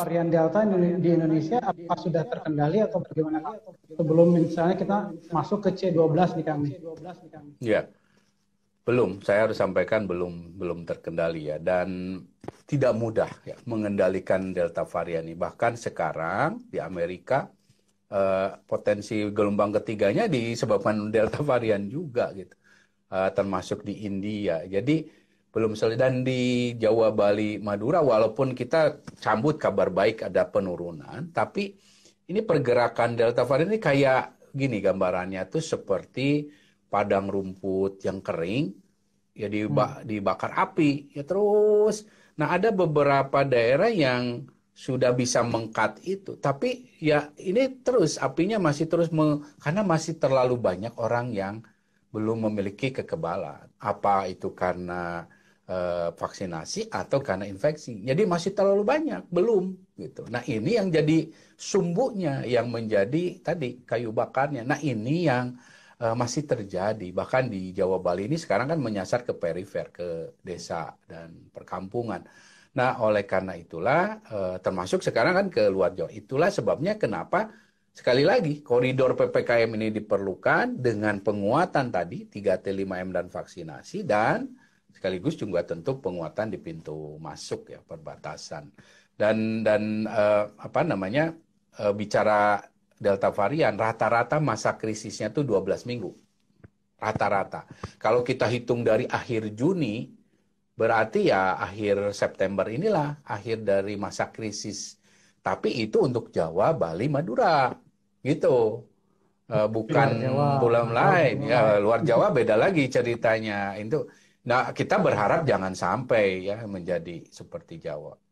varian Delta di Indonesia apa sudah terkendali atau bagaimana sebelum misalnya kita masuk ke C12 di kami? Ya, belum. Saya harus sampaikan belum belum terkendali ya dan tidak mudah ya mengendalikan Delta varian ini. Bahkan sekarang di Amerika eh, potensi gelombang ketiganya disebabkan Delta varian juga gitu, eh, termasuk di India. Jadi belum selesai dan di Jawa Bali Madura walaupun kita cambut kabar baik ada penurunan tapi ini pergerakan delta varian ini kayak gini gambarannya tuh seperti padang rumput yang kering ya dibak, hmm. dibakar api ya terus nah ada beberapa daerah yang sudah bisa mengkat itu tapi ya ini terus apinya masih terus meng, karena masih terlalu banyak orang yang belum memiliki kekebalan apa itu karena uh, vaksinasi atau karena infeksi. Jadi masih terlalu banyak, belum gitu. Nah, ini yang jadi sumbunya yang menjadi tadi kayu bakarnya. Nah, ini yang uh, masih terjadi. Bahkan di Jawa Bali ini sekarang kan menyasar ke perifer, ke desa dan perkampungan. Nah, oleh karena itulah uh, termasuk sekarang kan ke luar Jawa. Itulah sebabnya kenapa Sekali lagi, koridor PPKM ini diperlukan dengan penguatan tadi 3T, 5M, dan vaksinasi, dan sekaligus juga tentu penguatan di pintu masuk ya perbatasan dan dan uh, apa namanya eh, bicara delta varian rata-rata masa krisisnya itu 12 minggu rata-rata kalau kita hitung dari akhir Juni berarti ya akhir September inilah akhir dari masa krisis tapi itu untuk Jawa Bali Madura gitu eh, bukan bulan lain ya luar Jawa beda lagi ceritanya itu Nah, kita berharap jangan sampai ya menjadi seperti Jawa.